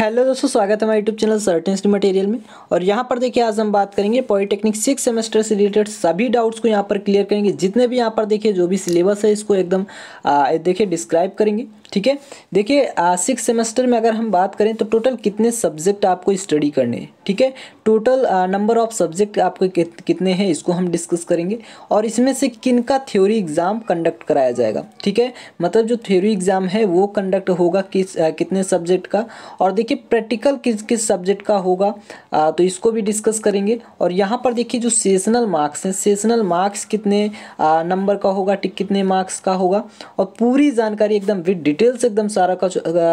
hello दोस्तों स्वागत है हमारे यूट्यूब चैनल सर्टेंसी मटेरियल में और यहाँ पर देखिए आज हम बात करेंगे पॉलिटेक्निक सिक्स सेमेस्टर से रिलेटेड सभी डाउट्स को यहाँ पर क्लियर करेंगे जितने भी यहाँ पर देखिए जो भी सिलेबस है इसको एकदम देखिए डिस्क्राइब करेंगे ठीक है देखिए सिक्स सेमेस्टर में अगर हम बात करें तो टोटल कितने सब्जेक्ट आपको स्टडी करने हैं ठीक है टोटल नंबर ऑफ सब्जेक्ट आपके कितने हैं इसको हम डिस्कस करेंगे और इसमें से किन का थ्योरी एग्ज़ाम कंडक्ट कराया जाएगा ठीक है मतलब जो थ्योरी एग्ज़ाम है वो कंडक्ट होगा किस आ, uh, कितने सब्जेक्ट का और देखिए प्रैक्टिकल किस किस सब्जेक्ट का होगा आ, uh, तो इसको भी डिस्कस करेंगे और यहाँ पर देखिए जो सेशनल मार्क्स हैं सेशनल मार्क्स कितने नंबर uh, का होगा कितने मार्क्स का होगा और पूरी जानकारी एकदम विथ डिटेल्स एकदम सारा का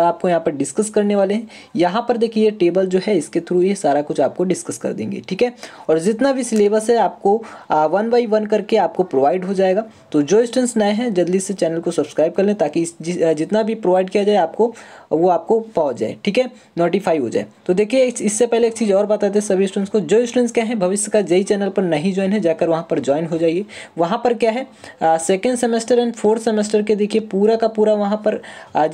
आपको यहाँ पर डिस्कस करने वाले हैं यहाँ पर देखिए ये टेबल जो है इसके थ्रू ये सारा कुछ आपको डिस्कस कर देंगे ठीक है और जितना भी सिलेबस है आपको वन बाई वन करके आपको प्रोवाइड हो जाएगा तो जो स्टूडेंट्स नए हैं जल्दी से चैनल को सब्सक्राइब कर लें ताकि जितना भी प्रोवाइड किया जाए आपको वो आपको पहुँच जाए ठीक है नोटिफाई हो जाए तो देखिए इससे पहले एक चीज़ और बताते हैं सभी स्टूडेंट्स को जो स्टूडेंट्स क्या है भविष्य का जई चैनल पर नहीं ज्वाइन है जाकर वहाँ पर ज्वाइन हो जाइए वहाँ पर क्या है second semester and fourth semester के देखिए पूरा का पूरा वहाँ पर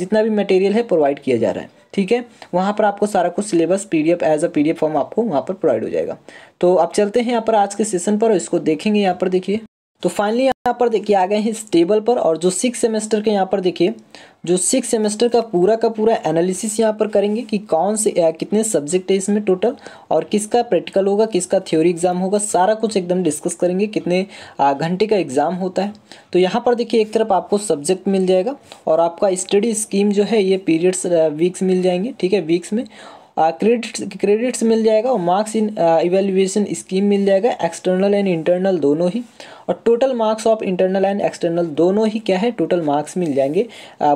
जितना भी मटेरियल है प्रोवाइड किया जा रहा है ठीक है वहाँ पर आपको सारा कुछ syllabus P D F as a F form आपको वहाँ पर प्रोवाइड हो जाएगा तो अब चलते हैं यहाँ पर आज के सेशन पर इसको देखेंगे यहाँ पर देखिए तो फाइनली यहाँ पर देखिए आ गए हैं इस टेबल पर और जो सिक्स सेमेस्टर के यहाँ पर देखिए जो सिक्स सेमेस्टर का पूरा का पूरा एनालिसिस यहाँ पर करेंगे कि कौन से या कितने सब्जेक्ट है इसमें टोटल और किसका प्रैक्टिकल होगा किसका थ्योरी एग्ज़ाम होगा सारा कुछ एकदम डिस्कस करेंगे कितने घंटे का एग्ज़ाम होता है तो यहाँ पर देखिए एक तरफ आपको सब्जेक्ट मिल जाएगा और आपका स्टडी स्कीम जो है ये पीरियड्स वीक्स मिल जाएंगे ठीक है वीक्स में क्रेडिट्स क्रेडिट्स मिल जाएगा और मार्क्स इन इवेल्युएशन स्कीम मिल जाएगा एक्सटर्नल एंड इंटरनल दोनों ही और total marks of internal and external दोनों ही क्या है टोटल मार्क्स मिल जाएंगे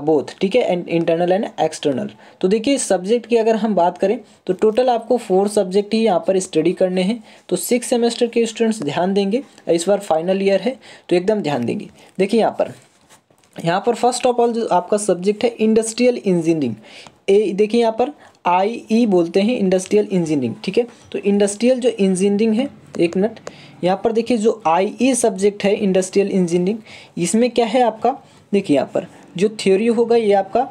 बोथ ठीक है एंड इंटरनल एंड एक्सटर्नल तो देखिए सब्जेक्ट की अगर हम बात करें तो टोटल आपको फोर सब्जेक्ट ही यहाँ पर स्टडी करने हैं तो सिक्स सेमेस्टर के स्टूडेंट्स ध्यान देंगे इस बार फाइनल ईयर है तो एकदम ध्यान देंगे देखिए यहाँ पर यहाँ पर फर्स्ट ऑफ ऑल जो आपका सब्जेक्ट है इंडस्ट्रियल इंजीनियरिंग ए देखिए यहाँ पर आई ई e बोलते हैं इंडस्ट्रियल इंजीनियरिंग ठीक है तो इंडस्ट्रियल जो इंजीनियरिंग है एक मिनट यहाँ पर देखिए जो आई ई सब्जेक्ट है इंडस्ट्रियल इंजीनियरिंग इसमें क्या है आपका देखिए यहाँ पर जो थ्योरी होगा ये आपका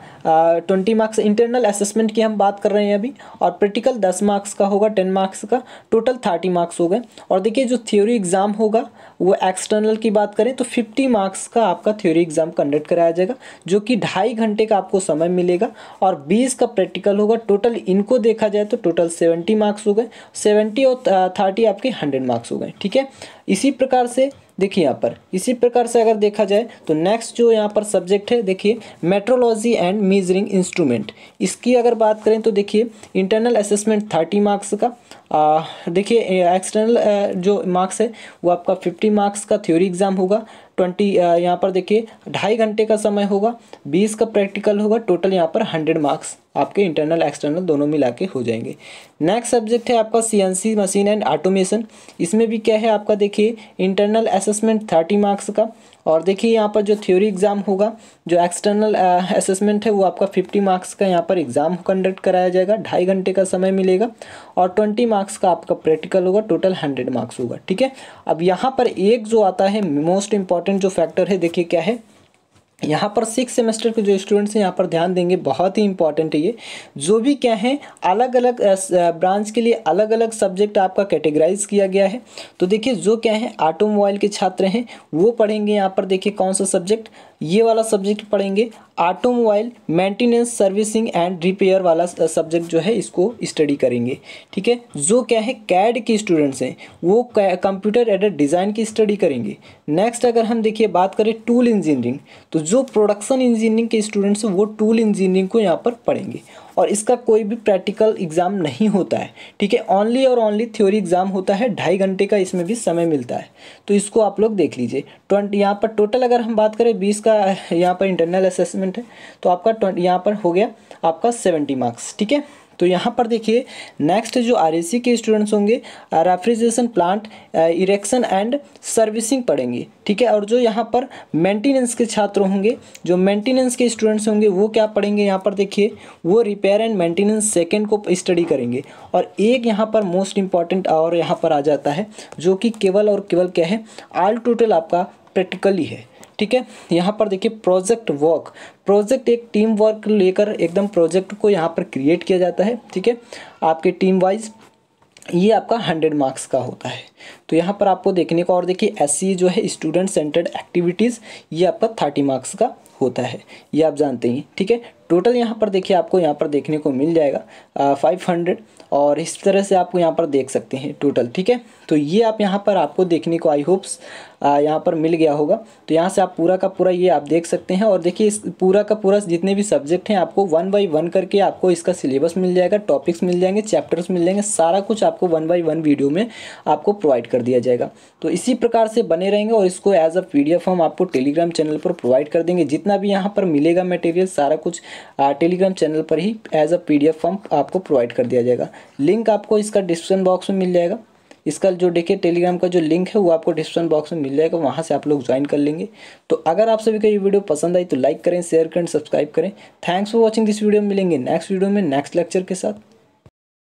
ट्वेंटी मार्क्स इंटरनल असेसमेंट की हम बात कर रहे हैं अभी और प्रैक्टिकल दस मार्क्स का होगा टेन मार्क्स का टोटल थर्टी मार्क्स हो गए और देखिए जो थ्योरी एग्ज़ाम होगा वो एक्सटर्नल की बात करें तो फिफ्टी मार्क्स का आपका थ्योरी एग्ज़ाम कंडक्ट कराया जाएगा जो कि ढाई घंटे का आपको समय मिलेगा और बीस का प्रैक्टिकल होगा टोटल इनको देखा जाए तो टोटल सेवेंटी मार्क्स हो गए सेवेंटी और थर्टी आपके हंड्रेड मार्क्स हो गए ठीक है इसी प्रकार से देखिए यहाँ पर इसी प्रकार से अगर देखा जाए तो नेक्स्ट जो यहाँ पर सब्जेक्ट है देखिए मेट्रोलॉजी एंड मीजरिंग इंस्ट्रूमेंट इसकी अगर बात करें तो देखिए इंटरनल असेसमेंट थर्टी मार्क्स का देखिए एक्सटर्नल जो मार्क्स है वो आपका फिफ्टी मार्क्स का थ्योरी एग्ज़ाम होगा ट्वेंटी यहाँ पर देखिए ढाई घंटे का समय होगा बीस का प्रैक्टिकल होगा टोटल यहाँ पर हंड्रेड मार्क्स आपके इंटरनल एक्सटर्नल दोनों मिला के हो जाएंगे नेक्स्ट सब्जेक्ट है आपका सीएनसी मशीन एंड ऑटोमेशन इसमें भी क्या है आपका देखिए इंटरनल असेसमेंट थर्टी मार्क्स का और देखिए यहाँ पर जो थ्योरी एग्ज़ाम होगा जो एक्सटर्नल असेसमेंट uh, है वो आपका फिफ्टी मार्क्स का यहाँ पर एग्ज़ाम कंडक्ट कराया जाएगा ढाई घंटे का समय मिलेगा और ट्वेंटी मार्क्स का आपका प्रैक्टिकल होगा टोटल हंड्रेड मार्क्स होगा ठीक है अब यहाँ पर एक जो आता है मोस्ट इंपॉर्टेंट जो फैक्टर है देखिए क्या है यहाँ पर सिक्स सेमेस्टर के जो स्टूडेंट्स हैं यहाँ पर ध्यान देंगे बहुत ही इंपॉर्टेंट है ये जो भी क्या है अलग अलग ब्रांच के लिए अलग अलग सब्जेक्ट आपका कैटेगराइज किया गया है तो देखिए जो क्या है ऑटोमोबाइल के छात्र हैं वो पढ़ेंगे यहाँ पर देखिए कौन सा सब्जेक्ट ये वाला सब्जेक्ट पढ़ेंगे automobile maintenance servicing and repair वाला सब्जेक्ट जो है इसको स्टडी करेंगे ठीक है जो क्या है कैड के स्टूडेंट्स हैं वो कंप्यूटर एडेड डिज़ाइन की स्टडी करेंगे नेक्स्ट अगर हम देखिए बात करें टूल इंजीनियरिंग तो जो प्रोडक्शन इंजीनियरिंग के स्टूडेंट्स हैं वो टूल इंजीनियरिंग को यहाँ पर पढ़ेंगे और इसका कोई भी प्रैक्टिकल एग्ज़ाम नहीं होता है ठीक है ओनली और ओनली थ्योरी एग्ज़ाम होता है ढाई घंटे का इसमें भी समय मिलता है तो इसको आप लोग देख लीजिए ट्वेंटी यहाँ पर टोटल अगर हम बात करें बीस का यहाँ पर इंटरनल असेसमेंट है तो आपका यहाँ पर हो गया आपका सेवेंटी मार्क्स ठीक है तो यहाँ पर देखिए नेक्स्ट जो आर के स्टूडेंट्स होंगे refrigeration plant erection and servicing पढ़ेंगे ठीक है और जो यहाँ पर मेंटेनेंस के छात्र होंगे जो मेंटेनेंस के स्टूडेंट्स होंगे वो क्या पढ़ेंगे यहाँ पर देखिए वो रिपेयर एंड मेंटेनेंस सेकेंड को स्टडी करेंगे और एक यहाँ पर मोस्ट इंपॉर्टेंट और यहाँ पर आ जाता है जो कि केवल और केवल क्या है ऑल टोटल आपका प्रैक्टिकली है ठीक है यहाँ पर देखिए प्रोजेक्ट वर्क प्रोजेक्ट एक टीम वर्क लेकर एकदम प्रोजेक्ट को यहाँ पर क्रिएट किया जाता है ठीक है आपके टीम वाइज ये आपका हंड्रेड मार्क्स का होता है तो यहाँ पर आपको देखने को और देखिए एस जो है स्टूडेंट सेंटर्ड एक्टिविटीज़ ये आपका थर्टी मार्क्स का होता है ये आप जानते ही ठीक है टोटल यहाँ पर देखिए आपको यहाँ पर देखने को मिल जाएगा फाइव हंड्रेड और इस तरह से आपको यहाँ पर देख सकते हैं टोटल ठीक है तो ये आप यहाँ पर आपको देखने को आई होप्स यहाँ पर मिल गया होगा तो यहाँ से आप पूरा का पूरा ये आप देख सकते हैं और देखिए इस पूरा का पूरा जितने भी सब्जेक्ट हैं आपको वन बाई वन करके आपको इसका सिलेबस मिल जाएगा टॉपिक्स मिल जाएंगे चैप्टर्स मिल जाएंगे सारा कुछ आपको वन बाई वन वीडियो में आपको प्रोवाइड कर दिया जाएगा तो इसी प्रकार से बने रहेंगे और इसको एज अ पी हम आपको टेलीग्राम चैनल पर प्रोवाइड कर देंगे जितना भी यहाँ पर मिलेगा मटेरियल सारा कुछ टेलीग्राम चैनल पर ही एज अ पी हम आपको प्रोवाइड कर दिया जाएगा लिंक आपको इसका डिस्क्रिप्शन बॉक्स में मिल जाएगा इसका जो देखिए टेलीग्राम का जो लिंक है वो आपको डिस्क्रिप्शन बॉक्स में मिल जाएगा वहाँ से आप लोग ज्वाइन कर लेंगे तो अगर आप सभी का ये वीडियो पसंद आई तो लाइक करें शेयर करें सब्सक्राइब करें thanks for watching this video मिलेंगे नेक्स्ट वीडियो में नेक्स्ट लेक्चर के साथ